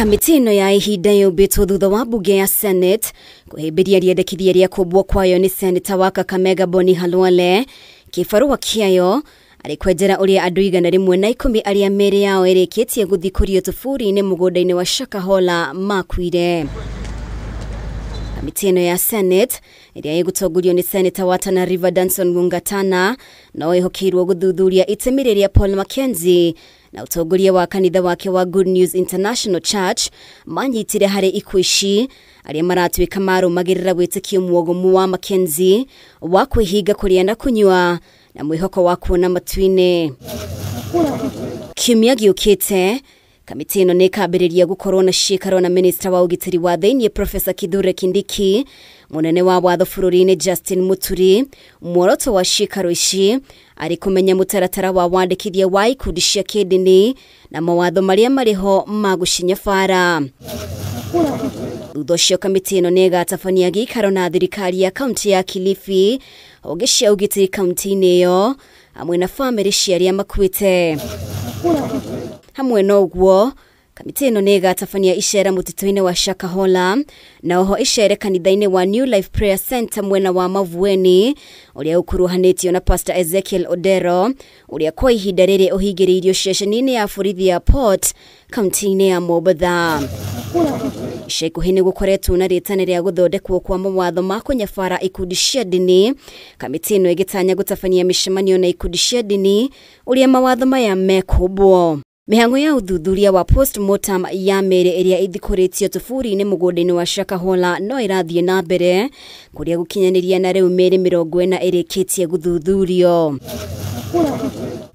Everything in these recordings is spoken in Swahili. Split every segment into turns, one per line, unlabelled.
kamĩtĩ ĩno ya ihinda yũmbĩtwo thutha wa mbunge ya senate kũhĩmbĩria rĩendekithia rĩa kũmbwo kwayo nĩ seneta wa kakamega boni halwale kĩbarũa kĩayo arĩ kwenjera ũrĩa andũ igana rĩmwe na ikũmi arĩa mĩĩrĩ yao ĩrĩkĩtie gũthikũrio tũburi-inĩ mũgũnda-inĩ wa shakahola makuire kamĩtĩ ĩno ya senate ĩrĩa ĩgũtongorio nĩ seneta wa tana river danson mungatana no ĩhokeirwo gũthuthuria itemi rĩrĩa paul mackenzie na utongoria wa kanitha wake wa Good News International Church manyitire hari ikwishi aria maratuika marumagirira gwitikia muogomu wa makenzi wa kwihiga kulienda na kunywa na mwihoko wa kuona matwine kiumia giukite kamiti ino nikambiriria gukorwo na cikaro na minister wa ugitiri wa thiini profesa kithure kindiki munene wa watho bururi-ini justin muturi mworoto wa cikaro ici arĩ kũmenya mũtaratara wa wandĩkithia wa ikundi cia kĩndini na mawatho maria mariho ho ma gũcinya bara thutha ũcio kamĩtĩ ĩno nĩ ĩgatabania na thirikari ya kaunti ya kilifi honge cia ugitiri kaunti inĩ ĩyo hamwe na bamĩrĩ cia arĩa hamwe no guo kamite no nega tafania ishera mutitwine wa shakahola na oho ishere kanidaine wa new life prayer center mwena wa mavueni uria haneti na pastor ezekiel odero uria koi hidarere ohigere uhingiriirio ceceni nini ya furithi ya port kaunti-ini ya mobadha ica ikuhĩ nĩ gũkoretwo na rĩtana rĩa gũthondekwo kwa mawatho ma kũnyabara ikundi cia ndini kamĩtĩ ĩno ĩgĩtanya gũtabania mĩcemanio na ikundi cia ndini ũrĩa mawatho maya mekũmbwo mihango ya uthuthuria wa postmortem ya mere iria ithikuritie tufuri ini mugunda-ini wa shakahola no irathie na mbere kuria gukinyaniria na riu mere mirongo ina irikitie guthuthurio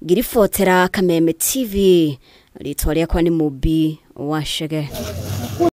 ngiribotera kameme tv ritwa riakwa ni mumbi wa shege